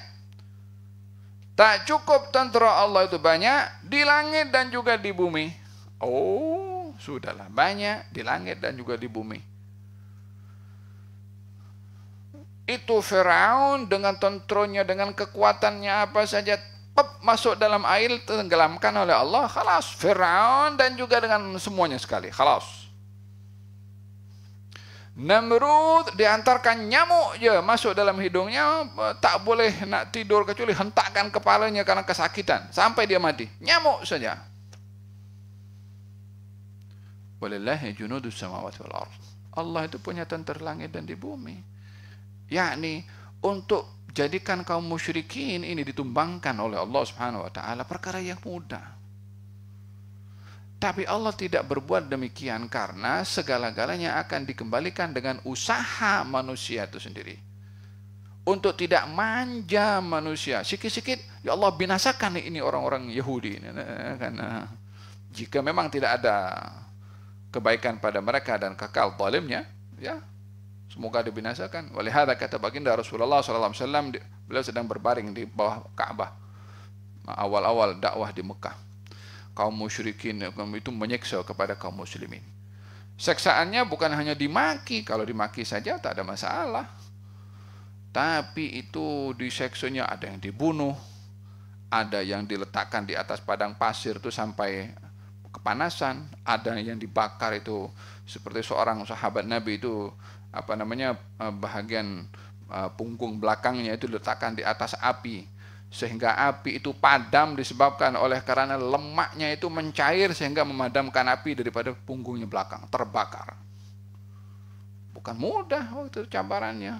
Tak cukup tentera Allah itu banyak di langit dan juga di bumi. Oh, sudahlah banyak di langit dan juga di bumi. itu Firaun dengan tentronya dengan kekuatannya apa saja pep, masuk dalam air tenggelamkan oleh Allah khalas Firaun dan juga dengan semuanya sekali khalas Namrud diantarkan nyamuk ya masuk dalam hidungnya tak boleh nak tidur kecuali hentakkan kepalanya karena kesakitan sampai dia mati nyamuk saja walillahi junudus samawati wal ard Allah itu punya tentara langit dan di bumi yakni untuk jadikan kaum musyrikin ini ditumbangkan oleh Allah Subhanahu wa taala perkara yang mudah. Tapi Allah tidak berbuat demikian karena segala-galanya akan dikembalikan dengan usaha manusia itu sendiri. Untuk tidak manja manusia. Sikit-sikit, ya Allah binasakan ini orang-orang Yahudi. Nah, nah, karena jika memang tidak ada kebaikan pada mereka dan kekal zalimnya, ya Semoga dibinasakan. Walihada kata baginda Rasulullah SAW, beliau sedang berbaring di bawah Ka'bah. Awal-awal dakwah di Mekah. Kaum musyrikin itu menyiksa kepada kaum muslimin. Seksaannya bukan hanya dimaki, kalau dimaki saja tak ada masalah. Tapi itu diseksanya ada yang dibunuh, ada yang diletakkan di atas padang pasir itu sampai kepanasan, ada yang dibakar itu seperti seorang sahabat Nabi itu apa namanya eh, bahagian eh, punggung belakangnya itu diletakkan di atas api sehingga api itu padam disebabkan oleh karena lemaknya itu mencair sehingga memadamkan api daripada punggungnya belakang terbakar. Bukan mudah waktu itu cabarannya.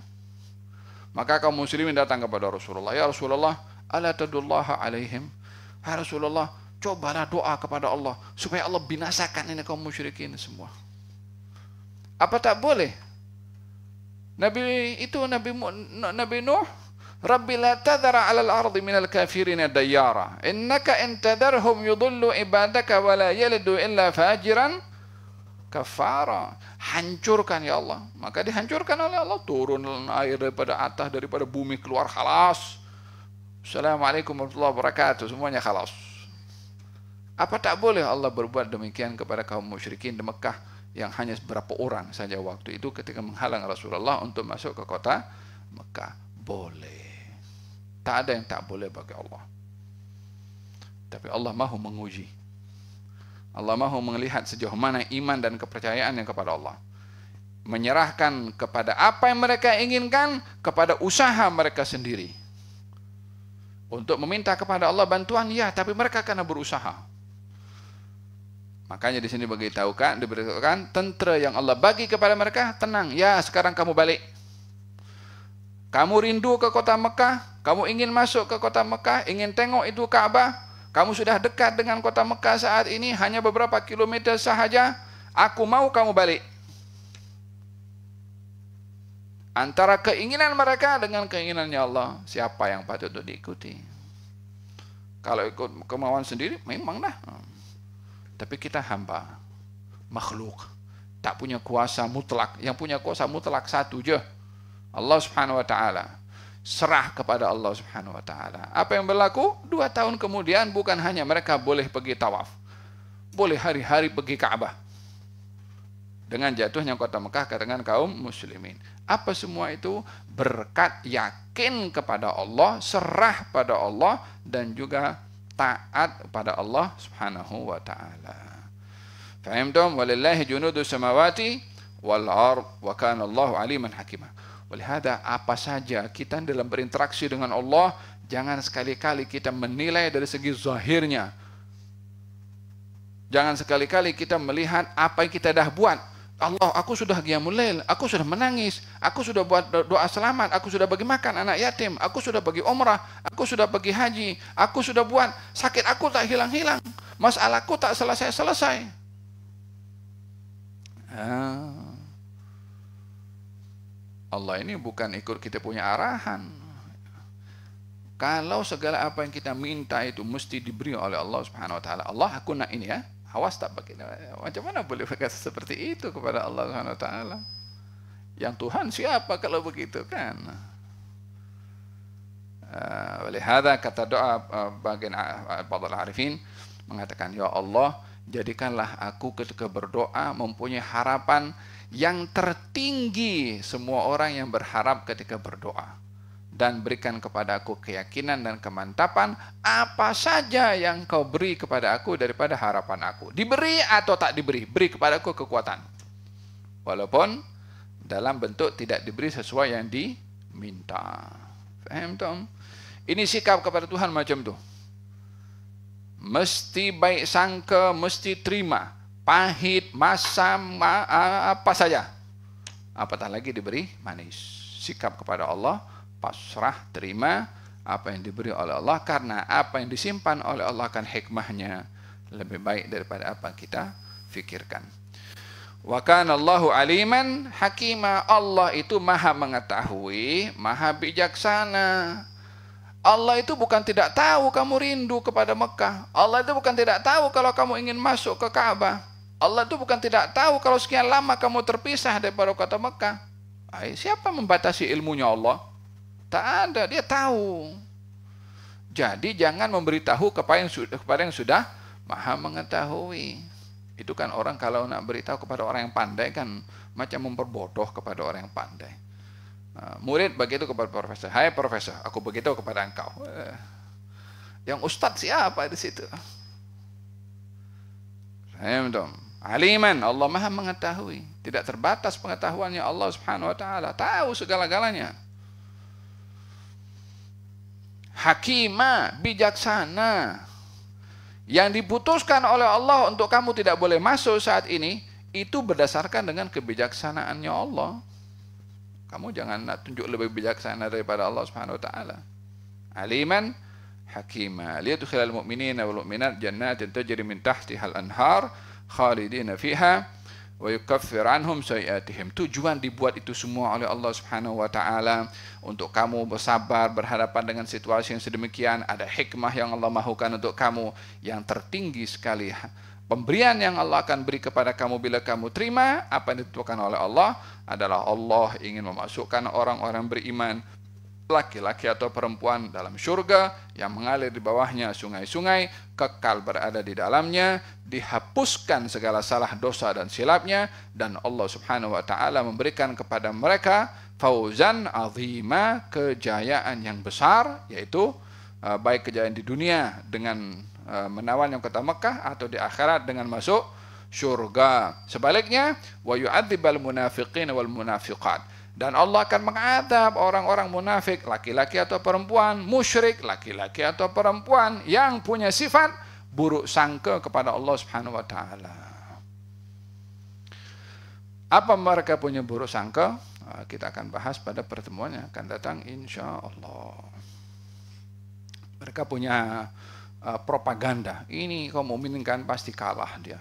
Maka kaum muslimin datang kepada Rasulullah, "Ya Rasulullah, ala tadullaha alaihim?" "Ya Rasulullah, cobalah doa kepada Allah supaya Allah binasakan ini kaum musyrikin semua." Apa tak boleh? Nabi itu Nabi Nabi Nuh Rabbi la tadhara alal ardi minal kafirina dayyara innaka intadharhum yudullu ibadaka wa yalidu illa fajiran kafara hancurkan ya Allah maka dihancurkan oleh Allah turun air daripada atas daripada bumi keluar khalas Assalamualaikum warahmatullahi wabarakatuh semuanya khalas apa tak boleh Allah berbuat demikian kepada kaum musyrikin di Mekah yang hanya beberapa orang saja waktu itu ketika menghalang Rasulullah untuk masuk ke kota Mekah boleh tak ada yang tak boleh bagi Allah tapi Allah mahu menguji Allah mahu melihat sejauh mana iman dan kepercayaan yang kepada Allah menyerahkan kepada apa yang mereka inginkan kepada usaha mereka sendiri untuk meminta kepada Allah bantuan ya tapi mereka karena berusaha Makanya di sini bagi tahu kan diberitakan tentera yang Allah bagi kepada mereka tenang. Ya, sekarang kamu balik. Kamu rindu ke kota Mekah, kamu ingin masuk ke kota Mekah, ingin tengok itu Kaabah. Kamu sudah dekat dengan kota Mekah saat ini, hanya beberapa kilometer sahaja. Aku mau kamu balik. Antara keinginan mereka dengan keinginannya Allah, siapa yang patut untuk diikuti? Kalau ikut kemauan sendiri, memang dah. Tapi kita hamba, makhluk, tak punya kuasa mutlak. Yang punya kuasa mutlak satu je, Allah Subhanahu wa taala. Serah kepada Allah Subhanahu wa taala. Apa yang berlaku? Dua tahun kemudian bukan hanya mereka boleh pergi tawaf. Boleh hari-hari pergi Ka'bah. Dengan jatuhnya kota Mekah ke kaum muslimin. Apa semua itu? Berkat yakin kepada Allah, serah pada Allah dan juga taat pada Allah Subhanahu wa taala. Fahimtum walillahi junudus samawati wal ard wa kana Allahu aliman hakima. Walihada apa saja kita dalam berinteraksi dengan Allah jangan sekali-kali kita menilai dari segi zahirnya. Jangan sekali-kali kita melihat apa yang kita dah buat Allah, aku sudah qiyamul lail, aku sudah menangis, aku sudah buat doa selamat, aku sudah bagi makan anak yatim, aku sudah bagi umrah, aku sudah bagi haji, aku sudah buat sakit aku tak hilang-hilang, masalahku tak selesai-selesai. Ah. Allah ini bukan ikut kita punya arahan. Kalau segala apa yang kita minta itu mesti diberi oleh Allah Subhanahu wa taala. Allah aku nak ini ya, Awas tak pakai. Macam mana boleh berkata seperti itu kepada Allah Subhanahu taala? Yang Tuhan siapa kalau begitu kan? oleh ah, hada kata doa ah, bagian Abdul ah, Arifin mengatakan ya Allah jadikanlah aku ketika berdoa mempunyai harapan yang tertinggi semua orang yang berharap ketika berdoa. dan berikan kepada aku keyakinan dan kemantapan apa saja yang kau beri kepada aku daripada harapan aku. Diberi atau tak diberi, beri kepada aku kekuatan. Walaupun dalam bentuk tidak diberi sesuai yang diminta. Faham Tom? Ini sikap kepada Tuhan macam tu. Mesti baik sangka, mesti terima. Pahit, masam, apa saja. Apatah lagi diberi manis. Sikap kepada Allah pasrah terima apa yang diberi oleh Allah karena apa yang disimpan oleh Allah kan hikmahnya lebih baik daripada apa kita pikirkan Wa kana Allahu aliman hakima. Allah itu maha mengetahui, maha bijaksana. Allah itu bukan tidak tahu kamu rindu kepada Mekah. Allah itu bukan tidak tahu kalau kamu ingin masuk ke Ka'bah. Allah itu bukan tidak tahu kalau sekian lama kamu terpisah dari kota Mekah. Siapa membatasi ilmunya Allah? Tak ada, dia tahu. Jadi jangan memberitahu kepada yang sudah, kepada yang sudah maha mengetahui. Itu kan orang kalau nak beritahu kepada orang yang pandai kan macam memperbodoh kepada orang yang pandai. Ah, murid begitu kepada profesor. Hai profesor, aku begitu kepada engkau. Eh, yang ustadz siapa di situ? Saya Aliman, Allah maha mengetahui. Tidak terbatas pengetahuannya Allah subhanahu wa ta'ala. Tahu segala-galanya hakima, bijaksana. Yang diputuskan oleh Allah untuk kamu tidak boleh masuk saat ini, itu berdasarkan dengan kebijaksanaannya Allah. Kamu jangan tunjuk lebih bijaksana daripada Allah Subhanahu wa taala. Aliman hakima. Liyadkhilal wal mu'minat jannatin tajri min tahtihal anhar khalidina fiha wa yukaffir anhum sayiatihim tujuan dibuat itu semua oleh Allah Subhanahu wa taala untuk kamu bersabar berhadapan dengan situasi yang sedemikian ada hikmah yang Allah mahukan untuk kamu yang tertinggi sekali pemberian yang Allah akan beri kepada kamu bila kamu terima apa yang ditentukan oleh Allah adalah Allah ingin memasukkan orang-orang beriman laki-laki atau perempuan dalam surga yang mengalir di bawahnya sungai-sungai kekal berada di dalamnya dihapuskan segala salah dosa dan silapnya dan Allah Subhanahu wa taala memberikan kepada mereka fauzan azima kejayaan yang besar yaitu e, baik kejayaan di dunia dengan e, menawan yang kota Mekah atau di akhirat dengan masuk surga sebaliknya wa yu'adzibal munafiqin wal munafiqat dan Allah akan mengadab orang-orang munafik, laki-laki atau perempuan, musyrik, laki-laki atau perempuan yang punya sifat buruk sangka kepada Allah Subhanahu wa taala. Apa mereka punya buruk sangka? Ah, kita akan bahas pada pertemuan yang akan datang insya Allah. Mereka punya ah, propaganda. Ini kaum mukmin kan pasti kalah dia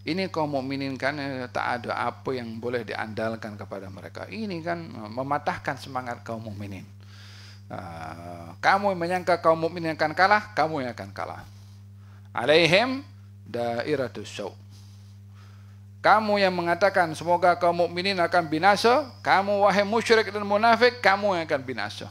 ini kaum mukminin kan eh, tak ada apa yang boleh diandalkan kepada mereka. Ini kan eh, mematahkan semangat kaum mukminin. Eh, kamu menyangka kaum mukminin akan kalah, kamu yang akan kalah. Alaihim dairatus syau. Kamu yang mengatakan semoga kaum mukminin akan binasa, kamu wahai musyrik dan munafik, kamu yang akan binasa.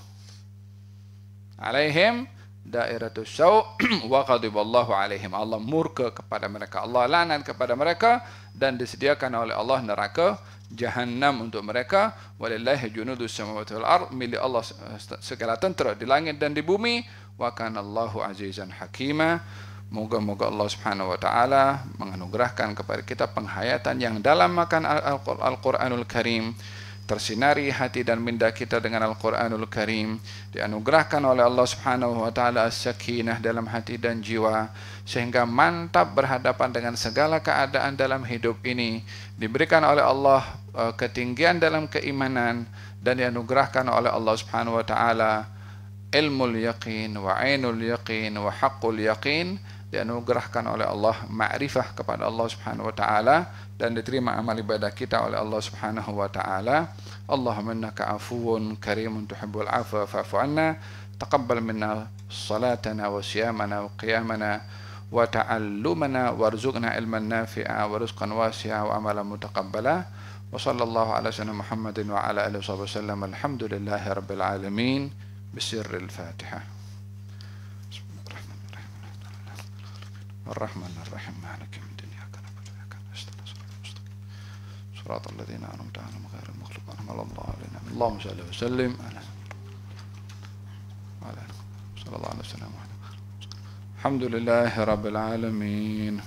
Alaihim da'iratu syau wa ghadiballahu alaihim Allah murka kepada mereka Allah lanat kepada mereka dan disediakan oleh Allah neraka jahannam untuk mereka walillahi junudu samawati wal ard mili Allah segala tentera di langit dan di bumi wa kanallahu azizan hakimah. Moga-moga Allah Subhanahu wa taala menganugerahkan kepada kita penghayatan yang dalam makan Al-Qur'anul Karim tersinari hati dan minda kita dengan Al-Quranul Karim dianugerahkan oleh Allah Subhanahu Wa Taala as dalam hati dan jiwa sehingga mantap berhadapan dengan segala keadaan dalam hidup ini diberikan oleh Allah e, ketinggian dalam keimanan dan dianugerahkan oleh Allah Subhanahu Wa Taala ilmu yakin wainul yakin wa yakin dianugerahkan oleh Allah ma'rifah kepada Allah Subhanahu wa taala dan diterima amal ibadah kita oleh Allah Subhanahu wa taala. Allahumma innaka afuwun karimun tuhibbul afwa fa'fu anna. Taqabbal minna salatana wa siyamana wa qiyamana wa ta'allumana وتعلمنا وارزقنا علما نافعا ورزقا واسعا وعملا متقبلا وصلى الله على سيدنا محمد وعلى اله وصحبه وسلم الحمد لله رب العالمين بسر الفاتحه الرحمن الرحيم مالك من دنياك نعبد وإياك نستعين صراط المستقيم صراط الذين أنعمت عليهم غير المغضوب عليهم ولا الضالين اللهم صل وسلم على على صلى الله عليه وسلم الحمد لله رب العالمين